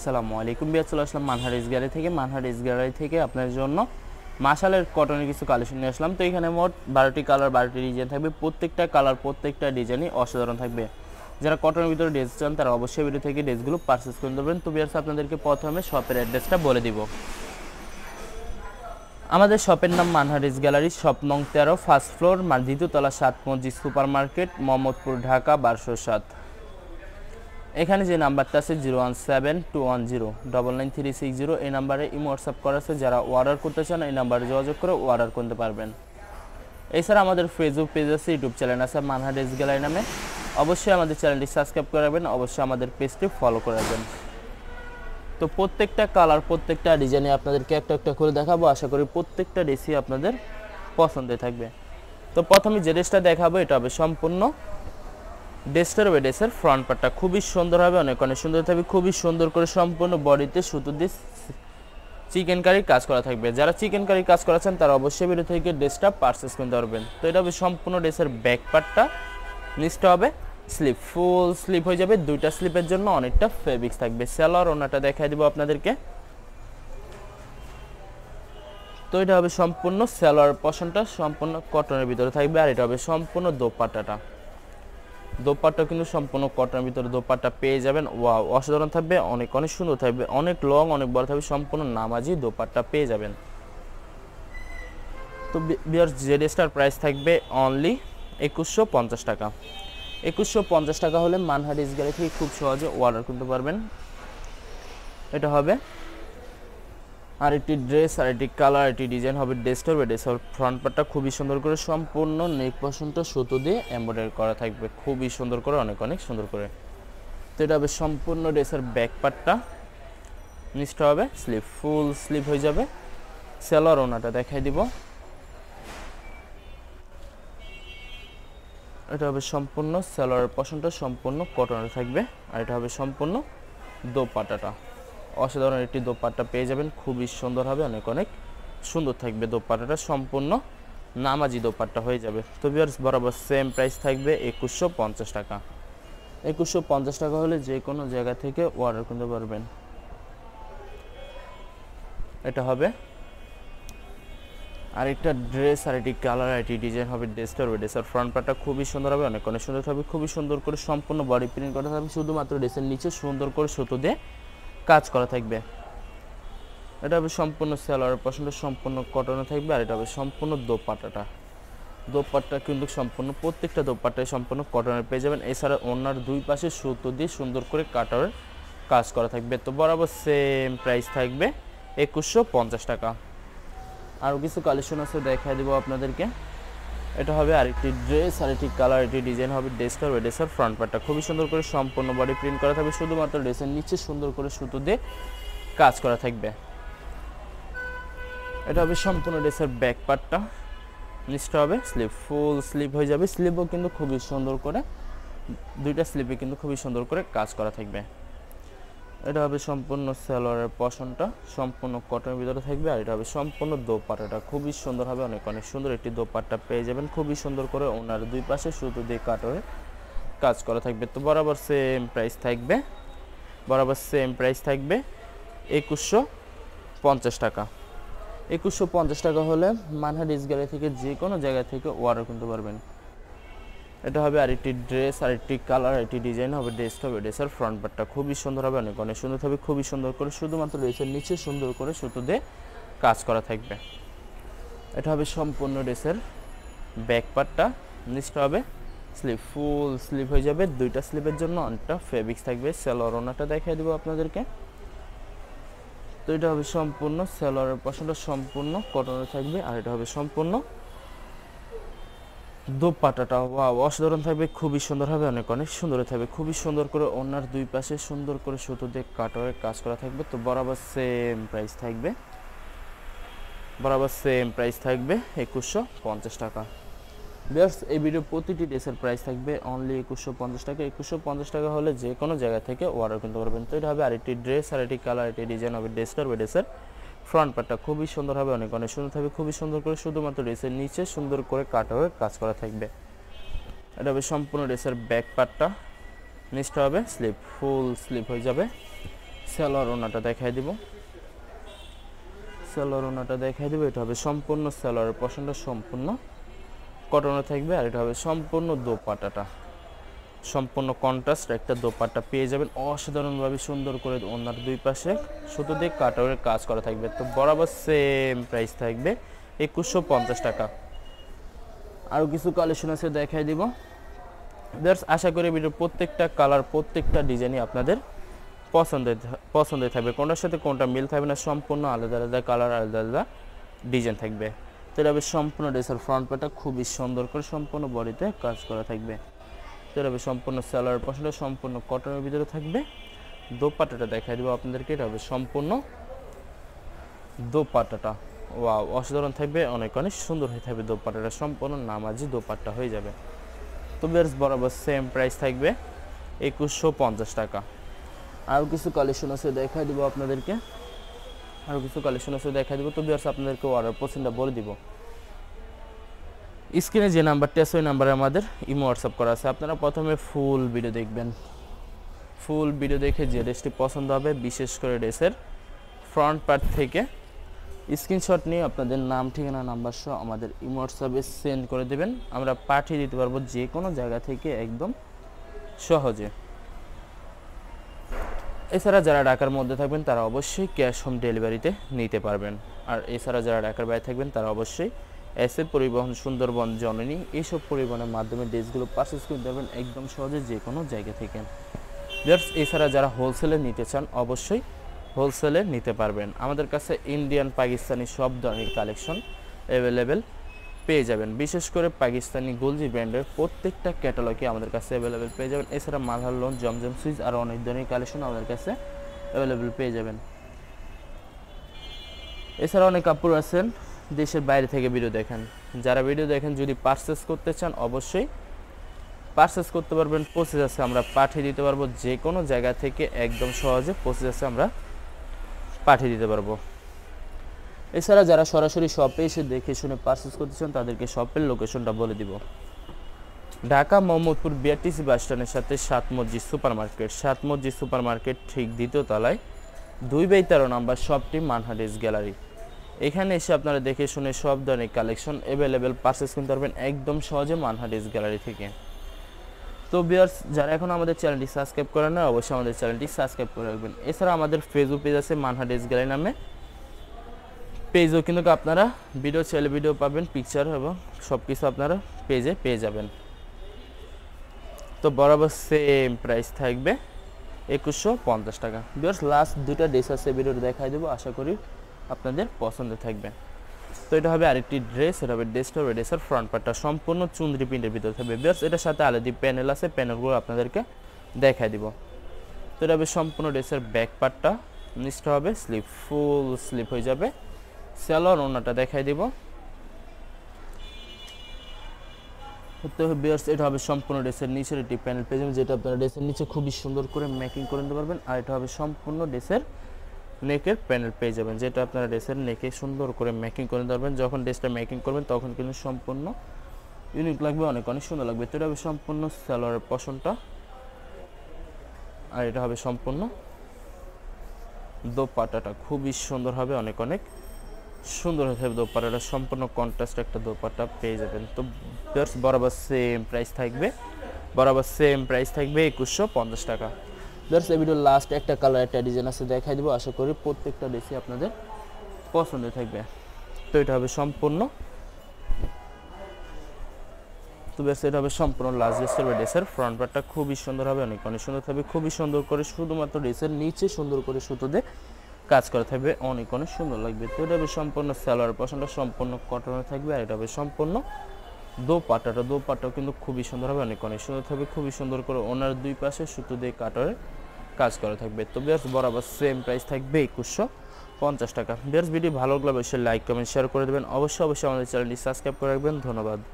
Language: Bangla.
আসসালামু আলাইকুম বিয়া চলে আসলাম মানহার গ্যালারি থেকে মানহার গ্যালারি থেকে আপনার জন্য মাশালের কটনের কিছু কালেকশন নিয়ে আসলাম তো এখানে মোট বারোটি কালার বারোটি ডিজাইন থাকবে প্রত্যেকটা কালার প্রত্যেকটা ডিজাইনই অসাধারণ থাকবে যারা কটনের ভিতরে ড্রেস চান তারা অবশ্যই ভিডিও থেকে ড্রেসগুলো পারচেস করে দেবেন তো বিয়ার্স আপনাদেরকে প্রথমে শপের অ্যাড্রেসটা বলে দিব আমাদের শপের নাম মানহারিস গ্যালারি শপ নং তেরো ফার্স্ট ফ্লোর দ্বিতীয়তলা সাত সুপার মার্কেট মোহাম্মদপুর ঢাকা বারোশো সাত এখানে যে নাম্বারটা আছে zero one seven two one zero double nine three six zero এই নাম্বারে ইমো হোয়াটসঅ্যাপ করা আছে যারা অর্ডার করতে চান এই নাম্বারে যোগাযোগ করে অর্ডার করতে পারবেন এছাড়া আমাদের ফেসবুক পেজ আছে ইউটিউব চ্যানেল আছে মানহা ডেস গ্যালারি নামে অবশ্যই আমাদের চ্যানেলটি সাবস্ক্রাইব করে রাখবেন অবশ্যই আমাদের পেজটি ফলো করে রাখবেন তো প্রত্যেকটা কালার প্রত্যেকটা ডিজাইনে আপনাদেরকে একটা একটা করে দেখাবো আশা করি প্রত্যেকটা ড্রেসই আপনাদের পছন্দে থাকবে তো প্রথমে যে ড্রেসটা দেখাবো এটা হবে সম্পূর্ণ ডেস্কের রবে ডেস্কের ফ্রন্ট পার্টটা খুবই সুন্দর হবে অনেক অনেক সুন্দর থাকবে খুবই সুন্দর করে সম্পূর্ণ বডিতে সুতো দিয়ে চিকেন কারির কাজ করা থাকবে যারা চিকেন কারির কাজ করাচ্ছেন তারা অবশ্যই বেরো থেকে ড্রেসটা পারচেস করতে পারবেন তো এটা হবে সম্পূর্ণ ড্রেসের ব্যাক পার্টটা নিচটা হবে স্লিপ ফুল স্লিপ হয়ে যাবে দুইটা স্লিপের জন্য অনেকটা ফেব্রিক্স থাকবে সেলার ওনাটা দেখাই দেবো আপনাদেরকে তো এটা হবে সম্পূর্ণ সেলার পশনটা সম্পূর্ণ কটনের ভিতরে থাকবে আর এটা হবে সম্পূর্ণ দোপাটাটা দোপাট্টাও কিন্তু সম্পূর্ণ কটনের ভিতরে দোপাট্টা পেয়ে যাবেন ওয়া অসাধারণ থাকবে অনেক অনেক সুন্দর থাকবে অনেক লং অনেক বড় থাকবে সম্পূর্ণ নামাজি দোপাট্টা পেয়ে যাবেন তো বিয়ার জেড স্টার প্রাইস থাকবে অনলি একুশশো পঞ্চাশ টাকা একুশশো পঞ্চাশ টাকা হলে মানহারিস ইসগাড়ি থেকে খুব সহজে অর্ডার করতে পারবেন এটা হবে আরেকটি ড্রেস আর একটি কালার একটি ডিজাইন হবে ড্রেসটা হবে ড্রেস হবে ফ্রন্ট পার্টটা খুবই সুন্দর করে সম্পূর্ণ নেক পশনটা সুতো দিয়ে এম্ব্রয়ডারি করা থাকবে খুবই সুন্দর করে অনেক অনেক সুন্দর করে তো এটা হবে সম্পূর্ণ ড্রেসের ব্যাক পার্টটা নিচটা হবে স্লিপ ফুল স্লিপ হয়ে যাবে সেলার ওনাটা দেখাই দিব এটা হবে সম্পূর্ণ সেলার পশনটা সম্পূর্ণ কটনের থাকবে আর এটা হবে সম্পূর্ণ দোপাটাটা অসাধারণ একটি দোপাট্টা পেয়ে যাবেন খুবই সুন্দর হবে অনেক অনেক সুন্দর থাকবে দোপাট্টাটা সম্পূর্ণ নামাজি দোপাট্টা হয়ে যাবে তো ভিউয়ার্স বরাবর সেম প্রাইস থাকবে একুশশো পঞ্চাশ টাকা একুশশো পঞ্চাশ টাকা হলে যে কোনো জায়গা থেকে অর্ডার করতে পারবেন এটা হবে আর একটা ড্রেস আর একটি কালার আর একটি ডিজাইন হবে ড্রেসটা হবে ড্রেসের ফ্রন্ট পার্টটা খুবই সুন্দর হবে অনেক অনেক সুন্দর থাকবে খুবই সুন্দর করে সম্পূর্ণ বডি প্রিন্ট করা থাকবে শুধুমাত্র ড্রেসের নিচে সুন্দর করে সুতো দিয়ে কাজ করা থাকবে এটা হবে সম্পূর্ণ সেলোয়ারের পশনটা সম্পূর্ণ কটনে থাকবে আর এটা হবে সম্পূর্ণ দোপাটাটা দোপাট্টা কিন্তু সম্পূর্ণ প্রত্যেকটা দোপাট্টায় সম্পূর্ণ কটনের পেয়ে যাবেন এছাড়া ওনার দুই পাশে সুতো দিয়ে সুন্দর করে কাটার কাজ করা থাকবে তো বরাবর সেম প্রাইস থাকবে একুশশো টাকা আরও কিছু কালেকশন আছে দেখাই দেবো আপনাদেরকে এটা হবে আরেকটি ড্রেস আরেকটি কালার এটি ডিজাইন হবে ড্রেসটা হবে ড্রেসার ফ্রন্ট পার্টটা খুবই সুন্দর করে সম্পূর্ণ বডি প্রিন্ট করা থাকবে শুধুমাত্র ড্রেসের নিচে সুন্দর করে সুতো দিয়ে কাজ করা থাকবে এটা হবে সম্পূর্ণ ড্রেসের ব্যাক পার্টটা নিচটা হবে স্লিপ ফুল স্লিপ হয়ে যাবে স্লিপও কিন্তু খুবই সুন্দর করে দুইটা স্লিপে কিন্তু খুবই সুন্দর করে কাজ করা থাকবে এটা হবে সম্পূর্ণ সালোয়ারের পশনটা সম্পূর্ণ কটনের ভিতরে থাকবে আর এটা হবে সম্পূর্ণ এটা খুবই সুন্দর হবে অনেক অনেক সুন্দর একটি দোপাট্টা পেয়ে যাবেন খুবই সুন্দর করে ওনার দুই পাশে সুতো দিয়ে কাট হয়ে কাজ করা থাকবে তো বরাবর সেম প্রাইস থাকবে বরাবর সেম প্রাইস থাকবে একুশশো পঞ্চাশ টাকা একুশশো পঞ্চাশ টাকা হলে মানহার গ্যালি থেকে যে কোনো জায়গা থেকে ওয়ার কিনতে পারবেন এটা হবে আরেকটি ড্রেস আরেকটি কালার একটি ডিজাইন হবে ড্রেস হবে ড্রেসের ফ্রন্ট পার্টটা খুবই সুন্দর হবে অনেক অনেক সুন্দর হবে খুবই সুন্দর করে শুধুমাত্র ড্রেসের নিচে সুন্দর করে সুতো দিয়ে কাজ করা থাকবে এটা হবে সম্পূর্ণ ড্রেসের ব্যাক পার্টটা নিচটা হবে স্লিপ ফুল স্লিপ হয়ে যাবে দুইটা স্লিপের জন্য অনেকটা ফেব্রিক্স থাকবে সেলর ওনাটা দেখিয়ে দেবো আপনাদেরকে তো এটা হবে সম্পূর্ণ সেলরের পশনটা সম্পূর্ণ কটনের থাকবে আর এটা হবে সম্পূর্ণ পাটাটা ওয়া অসাধারণ থাকবে খুবই সুন্দর হবে অনেক অনেক সুন্দর থাকবে খুবই সুন্দর করে ওনার দুই পাশে সুন্দর করে সুতো দিয়ে কাটওয়ের কাজ করা থাকবে তো বরাবর সেম প্রাইস থাকবে বরাবর সেম প্রাইস থাকবে একুশশো পঞ্চাশ টাকা বেশ এই ভিডিও প্রতিটি ড্রেসের প্রাইস থাকবে অনলি একুশশো পঞ্চাশ টাকা একুশশো পঞ্চাশ টাকা হলে যে কোনো জায়গা থেকে অর্ডার কিনতে পারবেন তো এটা হবে আরেকটি ড্রেস আর একটি কালার একটি ডিজাইন হবে হবে ড্রেসের ফ্রন্ট পার্টটা খুবই সুন্দর হবে অনেক অনেক সুন্দর থাকবে খুবই সুন্দর করে শুধুমাত্র রেসের নিচে সুন্দর করে কাটা হয়ে কাজ করা থাকবে এটা হবে সম্পূর্ণ রেসের ব্যাক পার্টটা নিচটা হবে স্লিপ ফুল স্লিপ হয়ে যাবে সেলোয়ার ওনাটা দেখাই দিব সেলোয়ার ওনাটা দেখাই দিব এটা হবে সম্পূর্ণ সেলোয়ারের পশনটা সম্পূর্ণ কটনে থাকবে আর এটা হবে সম্পূর্ণ দোপাটাটা সম্পূর্ণ কন্ট্রাস্ট একটা দোপাট্টা পেয়ে যাবেন অসাধারণভাবে সুন্দর করে ওনার দুই পাশে শুধু দিয়ে কাটারের কাজ করা থাকবে তো বরাবর সেম প্রাইস থাকবে একুশশো পঞ্চাশ টাকা আরও কিছু কালেকশন আছে দেখাই দিব ব্যাস আশা করি ভিডিও প্রত্যেকটা কালার প্রত্যেকটা ডিজাইনই আপনাদের পছন্দের পছন্দের থাকবে কোনটার সাথে কোনটা মিল থাকবে না সম্পূর্ণ আলাদা আলাদা কালার আলাদা আলাদা ডিজাইন থাকবে তাহলে সম্পূর্ণ ড্রেসের ফ্রন্ট পাটা খুবই সুন্দর করে সম্পূর্ণ বডিতে কাজ করা থাকবে দেখতে হবে সম্পূর্ণ স্যালোয়ার পশনটা সম্পূর্ণ কটনের ভিতরে থাকবে দোপাটাটা দেখাই দেবো আপনাদেরকে এটা হবে সম্পূর্ণ দোপাটাটা ওয়া অসাধারণ থাকবে অনেক অনেক সুন্দর হয়ে থাকবে দোপাটাটা সম্পূর্ণ নামাজি দোপাট্টা হয়ে যাবে তো বেশ বরাবর সেম প্রাইস থাকবে একুশশো পঞ্চাশ টাকা আরও কিছু কালেকশন আছে দেখাই দিব আপনাদেরকে আরও কিছু কালেকশন আছে দেখাই দিব তো বিয়ার্স আপনাদেরকে অর্ডার পছন্দ বলে দিব স্ক্রিনে যে নাম্বারটি আছে ওই নাম্বারে আমাদের ইমো হোয়াটসঅ্যাপ করা আছে আপনারা প্রথমে ফুল ভিডিও দেখবেন ফুল ভিডিও দেখে যে ড্রেসটি পছন্দ হবে বিশেষ করে ড্রেসের ফ্রন্ট পার্ট থেকে স্ক্রিনশট নিয়ে আপনাদের নাম ঠিকানা নাম্বার সহ আমাদের ইমো হোয়াটসঅ্যাপে সেন্ড করে দেবেন আমরা পাঠিয়ে দিতে পারবো যে কোনো জায়গা থেকে একদম সহজে এছাড়া যারা ঢাকার মধ্যে থাকবেন তারা অবশ্যই ক্যাশ হোম ডেলিভারিতে নিতে পারবেন আর এছাড়া যারা ঢাকার বাইরে থাকবেন তারা অবশ্যই এসে পরিবহন সুন্দরবন জননী এইসব পরিবহনের মাধ্যমে ড্রেসগুলো পারচেস করে দেবেন একদম সহজে যে কোনো জায়গা থেকে এছাড়া যারা হোলসেলে নিতে চান অবশ্যই হোলসেলে নিতে পারবেন আমাদের কাছে ইন্ডিয়ান পাকিস্তানি সব ধরনের কালেকশন অ্যাভেলেবেল পেয়ে যাবেন বিশেষ করে পাকিস্তানি গোলজি ব্র্যান্ডের প্রত্যেকটা ক্যাটালগে আমাদের কাছে অ্যাভেলেবেল পেয়ে যাবেন এছাড়া মালহার লোন জমজম সুইচ আরও অনেক ধরনের কালেকশন আমাদের কাছে অ্যাভেলেবেল পেয়ে যাবেন এছাড়া অনেক কাপড় আছেন দেশের বাইরে থেকে ভিডিও দেখেন যারা ভিডিও দেখেন যদি পারচেস করতে চান অবশ্যই পারচেস করতে পারবেন প্রসেস আছে আমরা পাঠিয়ে দিতে পারবো যে কোনো জায়গা থেকে একদম সহজে প্রসেস আছে আমরা পাঠিয়ে দিতে পারবো এছাড়া যারা সরাসরি শপে এসে দেখে শুনে পারচেস করতে চান তাদেরকে শপের লোকেশনটা বলে দিব ঢাকা মোহাম্মদপুর বিআরটিসি বাস স্ট্যান্ডের সাথে সাত মসজিদ সুপার মার্কেট সাত মসজিদ সুপার মার্কেট ঠিক দ্বিতীয় তলায় দুই বাই তেরো নম্বর শপটি মানহাডিস গ্যালারি এখানে এসে আপনারা দেখে শুনে সব ধরনের কালেকশন অ্যাভেলেবেল পারচেস কিনতে পারবেন একদম সহজে মানহাটিস গ্যালারি থেকে তো বিয়ার্স যারা এখন আমাদের চ্যানেলটি সাবস্ক্রাইব করেন না অবশ্যই আমাদের চ্যানেলটি সাবস্ক্রাইব করে রাখবেন এছাড়া আমাদের ফেসবুক পেজ আছে মানহা গ্যালারি নামে পেজও কিন্তু আপনারা ভিডিও ছেলে ভিডিও পাবেন পিকচার এবং সব কিছু আপনারা পেজে পেয়ে যাবেন তো বরাবর সেম প্রাইস থাকবে একুশশো পঞ্চাশ টাকা বিয়ার্স লাস্ট দুটা ড্রেস আছে ভিডিও দেখাই দেবো আশা করি আপনাদের পছন্দ থাকবে তো এটা হবে আরেকটি ড্রেস এটা হবে ড্রেস হবে ড্রেসের ফ্রন্ট পার্টটা সম্পূর্ণ চুন্দ্রি প্রিন্টের ভিতরে থাকবে বেশ এটার সাথে আলাদি প্যানেল আছে প্যানেলগুলো আপনাদেরকে দেখায় দিব তো এটা হবে সম্পূর্ণ ড্রেসের ব্যাক পার্টটা নিচটা হবে স্লিপ ফুল স্লিপ হয়ে যাবে সেলর ওনাটা দেখায় দিব তো বিয়ার্স এটা হবে সম্পূর্ণ ড্রেসের নিচের একটি প্যানেল পেয়ে যেটা আপনারা ড্রেসের নিচে খুবই সুন্দর করে মেকিং করে নিতে পারবেন আর এটা হবে সম্পূর্ণ ড্রেসের নেকের প্যানেল পেয়ে যাবেন যেটা আপনারা ড্রেসের নেকে সুন্দর করে মেকিং করে ধরবেন যখন ড্রেসটা মেকিং করবেন তখন কিন্তু সম্পূর্ণ ইউনিক লাগবে অনেক অনেক সুন্দর লাগবে তো এটা হবে সম্পূর্ণ স্যালোয়ারের পশনটা আর এটা হবে সম্পূর্ণ দোপাটাটা খুবই সুন্দর হবে অনেক অনেক সুন্দর হয়ে থাকবে দোপাটাটা সম্পূর্ণ কন্ট্রাস্ট একটা দোপাটা পেয়ে যাবেন তো বরাবর সেম প্রাইস থাকবে বরাবর সেম প্রাইস থাকবে একুশশো পঞ্চাশ টাকা দর্শ এই ভিডিওর লাস্ট একটা কালার একটা ডিজাইন আছে দেখাই দেবো আশা করি প্রত্যেকটা ড্রেসই আপনাদের পছন্দ থাকবে তো এটা হবে সম্পূর্ণ তো বেশ এটা হবে সম্পূর্ণ লাস্ট ড্রেসের বা ড্রেসের ফ্রন্ট পার্টটা খুবই সুন্দর হবে অনেক অনেক সুন্দর থাকবে খুবই সুন্দর করে শুধুমাত্র ড্রেসের নিচে সুন্দর করে সুতো দিয়ে কাজ করা থাকবে অনেক অনেক সুন্দর লাগবে তো এটা হবে সম্পূর্ণ স্যালোয়ার পছন্দটা সম্পূর্ণ কটনে থাকবে আর এটা হবে সম্পূর্ণ দো দো পাটাও কিন্তু খুবই সুন্দর হবে অনেক অনেক সুন্দর থাকবে খুবই সুন্দর করে ওনার দুই পাশে সুতো দিয়ে কাটার কাজ করা থাকবে তো বেশ বরাবর সেম প্রাইস থাকবে একুশশো পঞ্চাশ টাকা বেশ ভিডিও ভালো লাগলে অবশ্যই লাইক কমেন্ট শেয়ার করে দেবেন অবশ্যই অবশ্যই আমাদের চ্যানেলটি সাবস্ক্রাইব করে রাখবেন ধন্যবাদ